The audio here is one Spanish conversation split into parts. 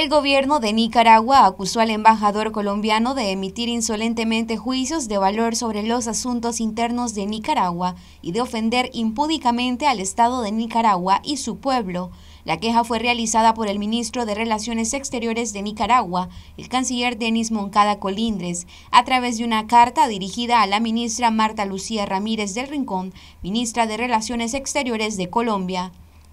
El gobierno de Nicaragua acusó al embajador colombiano de emitir insolentemente juicios de valor sobre los asuntos internos de Nicaragua y de ofender impúdicamente al Estado de Nicaragua y su pueblo. La queja fue realizada por el ministro de Relaciones Exteriores de Nicaragua, el canciller Denis Moncada Colindres, a través de una carta dirigida a la ministra Marta Lucía Ramírez del Rincón, ministra de Relaciones Exteriores de Colombia.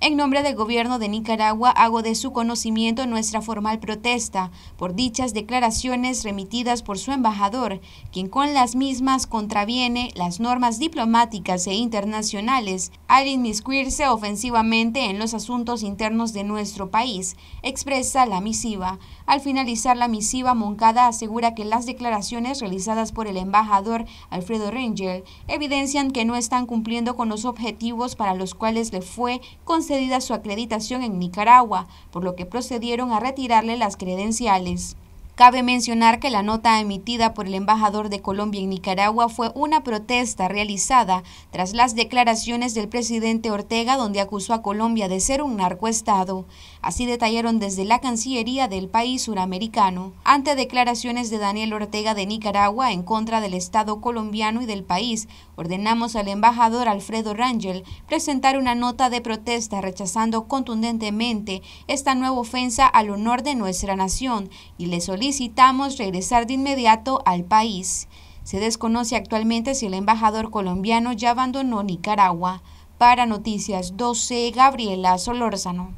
En nombre del gobierno de Nicaragua hago de su conocimiento nuestra formal protesta por dichas declaraciones remitidas por su embajador, quien con las mismas contraviene las normas diplomáticas e internacionales al inmiscuirse ofensivamente en los asuntos internos de nuestro país, expresa la misiva. Al finalizar la misiva, Moncada asegura que las declaraciones realizadas por el embajador Alfredo Rangel evidencian que no están cumpliendo con los objetivos para los cuales le fue concedido su acreditación en Nicaragua, por lo que procedieron a retirarle las credenciales. Cabe mencionar que la nota emitida por el embajador de Colombia en Nicaragua fue una protesta realizada tras las declaraciones del presidente Ortega donde acusó a Colombia de ser un narcoestado. Así detallaron desde la Cancillería del país suramericano, ante declaraciones de Daniel Ortega de Nicaragua en contra del Estado colombiano y del país, ordenamos al embajador Alfredo Rangel presentar una nota de protesta rechazando contundentemente esta nueva ofensa al honor de nuestra nación y le solicitamos solicitamos regresar de inmediato al país. Se desconoce actualmente si el embajador colombiano ya abandonó Nicaragua. Para Noticias 12, Gabriela Solórzano.